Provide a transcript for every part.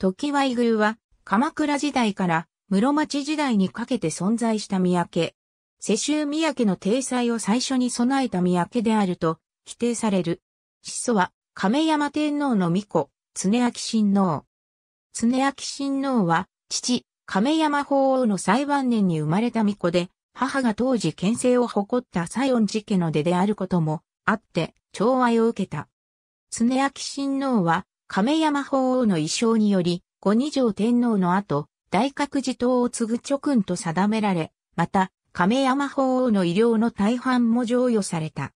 時は宮は、鎌倉時代から室町時代にかけて存在した三宅。世襲三宅の体裁を最初に備えた三宅であると否定される。始祖は亀山天皇の巫女、常明親王。常明親王は、父、亀山法皇の最晩年に生まれた巫女で、母が当時県政を誇った西園寺家の出であることもあって、寵愛を受けた。常明親王は、亀山法王の遺匠により、五二条天皇の後、大覚寺党を継ぐ諸君と定められ、また、亀山法王の医療の大半も譲与された。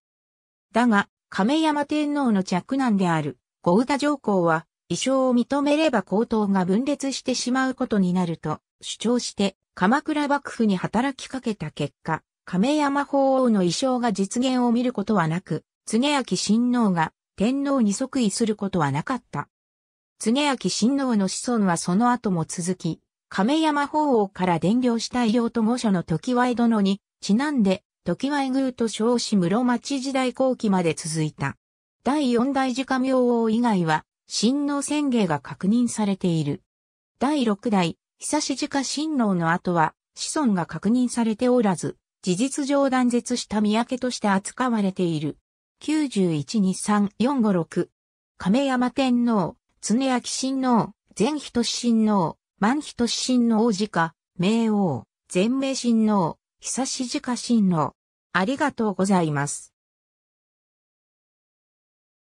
だが、亀山天皇の嫡男である、五歌上皇は、遺書を認めれば皇統が分裂してしまうことになると主張して、鎌倉幕府に働きかけた結果、亀山法王の遺書が実現を見ることはなく、常明親王が天皇に即位することはなかった。常明親王の子孫はその後も続き、亀山法王から伝領した医療と御所の時和殿に、ちなんで、時和宮と称し室町時代後期まで続いた。第四代自家明王以外は、親王宣言が確認されている。第六代、久し自家親王の後は、子孫が確認されておらず、事実上断絶した三宅として扱われている。912345-6亀山天皇、常明親王、前人親王、万人親王自家、明王、前明親王、久し自家親王。ありがとうございます。